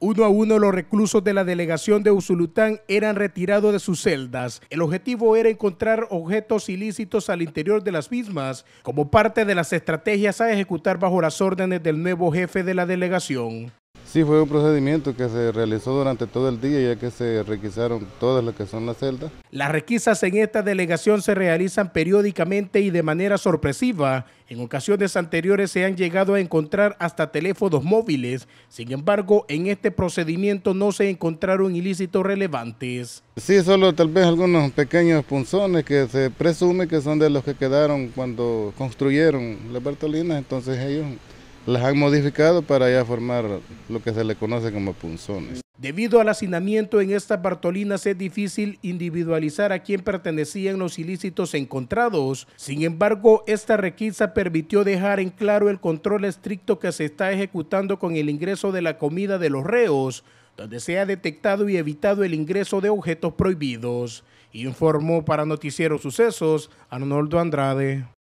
Uno a uno los reclusos de la delegación de Usulután eran retirados de sus celdas. El objetivo era encontrar objetos ilícitos al interior de las mismas, como parte de las estrategias a ejecutar bajo las órdenes del nuevo jefe de la delegación. Sí, fue un procedimiento que se realizó durante todo el día ya que se requisaron todas las que son las celdas. Las requisas en esta delegación se realizan periódicamente y de manera sorpresiva. En ocasiones anteriores se han llegado a encontrar hasta teléfonos móviles. Sin embargo, en este procedimiento no se encontraron ilícitos relevantes. Sí, solo tal vez algunos pequeños punzones que se presume que son de los que quedaron cuando construyeron las Bertolinas, entonces ellos las han modificado para ya formar lo que se le conoce como punzones. Debido al hacinamiento en estas Bartolinas es difícil individualizar a quién pertenecían los ilícitos encontrados. Sin embargo, esta requisa permitió dejar en claro el control estricto que se está ejecutando con el ingreso de la comida de los reos, donde se ha detectado y evitado el ingreso de objetos prohibidos. Informó para Noticiero Sucesos Arnoldo Andrade.